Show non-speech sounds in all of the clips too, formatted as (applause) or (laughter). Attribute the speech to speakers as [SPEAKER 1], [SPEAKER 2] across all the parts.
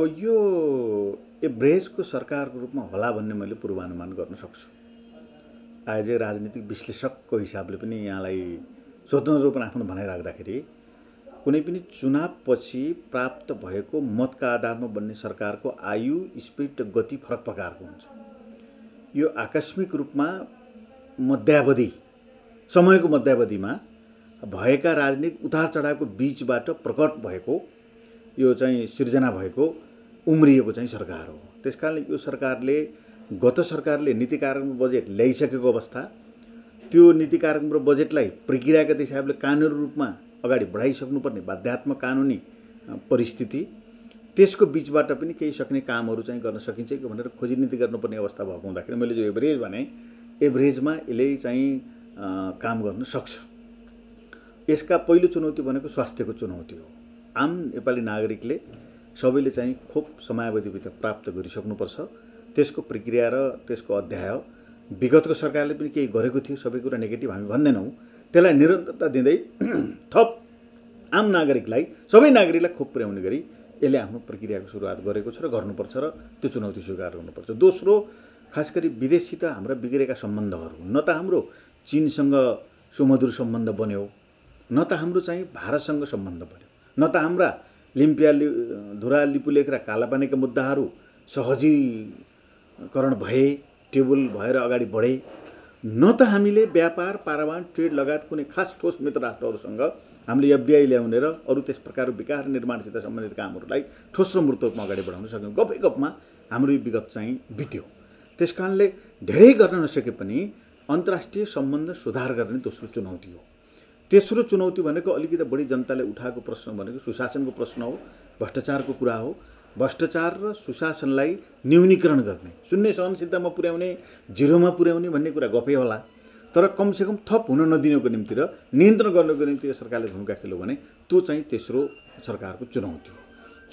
[SPEAKER 1] अब यो एभरेजको सरकारको रूपमा होला भन्ने मैले पूर्वानुमान गर्न सक्छु आयोजक राजनीतिक विश्लेषकको हिसाबले पनि यहाँलाई स्वतन्त्र रूपमा आफ्नो भनाइराख्दाखेरि कुनै पनि चुनावपछि प्राप्त भएको मतका आधारमा बन्ने सरकारको आयु स्पिड र गति फरक प्रकारको हुन्छ यो आकस्मिक रूपमा मध्यावधि समयको मध्यावधिमा भएका राजनीतिक उतार चढावको बिचबाट प्रकट भएको यो चाहिँ सिर्जना भएको उम्रिएको चाहिँ सरकार हो त्यस कारणले यो सरकारले गत सरकारले नीति कार्यक्रम बजेट ल्याइसकेको अवस्था त्यो नीति कार्यक्रम र बजेटलाई प्रक्रियागत हिसाबले कानुनी रूपमा अगाडि बढाइसक्नुपर्ने बाध्यात्मक कानुनी परिस्थिति त्यसको बिचबाट पनि केही सक्ने कामहरू चाहिँ गर्न सकिन्छ कि भनेर खोजी नीति गर्नुपर्ने अवस्था भएको हुँदाखेरि मैले जो एभरेज भने एभरेजमा यसले चाहिँ काम गर्न सक्छ यसका पहिलो चुनौती भनेको स्वास्थ्यको चुनौती हो आम नेपाली नागरिकले सबैले चाहिँ खोप समयावधिभित्र प्राप्त गरिसक्नुपर्छ त्यसको प्रक्रिया र त्यसको अध्याय विगतको सरकारले पनि केही गरेको थियो सबै कुरा नेगेटिभ हामी भन्दैनौँ त्यसलाई निरन्तरता दिँदै (clears throat) थप आम नागरिकलाई सबै नागरिकलाई खोप पुर्याउने गरी यसले आफ्नो प्रक्रियाको सुरुवात गरेको छ र गर्नुपर्छ र त्यो चुनौती स्वीकार गर्नुपर्छ दोस्रो खास गरी विदेशसित हाम्रा बिग्रेका सम्बन्धहरू न त हाम्रो चिनसँग सुमधुर सम्बन्ध बन्यो न त हाम्रो चाहिँ भारतसँग सम्बन्ध बन्यो न त हाम्रा लिम्पिया लि धुरा लिपुलेख र कालापानीका मुद्दाहरू सहजीकरण भए टेबल भएर अगाडि बढे न त हामीले व्यापार पारावान ट्रेड लगायत कुनै खास ठोस मित्र राष्ट्रहरूसँग हामीले एफडिआई ल्याउने र अरू त्यस प्रकारको विकास निर्माणसित सम्बन्धित कामहरूलाई ठोस र मूर्त रूपमा अगाडि बढाउन सक्यौँ गफै गफमा हाम्रो यो विगत चाहिँ बित्यो त्यस कारणले धेरै गर्न नसके पनि अन्तर्राष्ट्रिय सम्बन्ध सुधार गर्ने दोस्रो चुनौती हो तेस्रो चुनौती भनेको अलिकति बढी जनताले उठाएको प्रश्न भनेको सुशासनको प्रश्न हो भ्रष्टाचारको कुरा हो भ्रष्टाचार र सुशासनलाई न्यूनीकरण गर्ने शून्य सहनशीलतामा पुर्याउने जिरोमा पुर्याउने भन्ने कुरा गफै होला तर कमसेकम थप हुन नदिनुको निम्ति र नियन्त्रण गर्नको निम्ति यो सरकारले भूमिका खेल्यो भने त्यो चाहिँ तेस्रो सरकारको चुनौती हो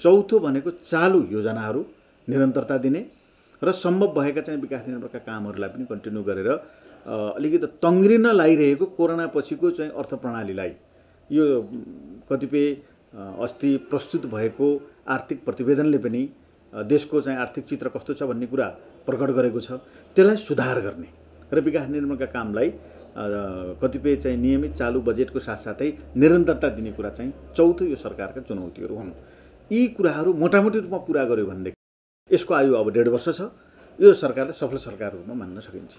[SPEAKER 1] चौथो भनेको चालु योजनाहरू निरन्तरता दिने र सम्भव भएका चाहिँ विकास निर्माणका कामहरूलाई पनि कन्टिन्यू गरेर अलिकति तङ्ग्रिन लागिरहेको कोरोना पछिको चाहिँ अर्थप्रणालीलाई यो कतिपय अस्ति प्रस्तुत भएको आर्थिक प्रतिवेदनले पनि देशको चाहिँ आर्थिक चित्र कस्तो छ भन्ने कुरा प्रकट गरेको छ त्यसलाई सुधार गर्ने र विकास निर्माणका कामलाई कतिपय चाहिँ नियमित चालु बजेटको साथसाथै निरन्तरता दिने कुरा चाहिँ चौथो यो सरकारका चुनौतीहरू हुन् यी कुराहरू मोटामोटी रूपमा पुरा गर्यो भनेदेखि यसको आयु अब डेढ वर्ष छ यो सरकारलाई सफल सरकार रूपमा मान्न सकिन्छ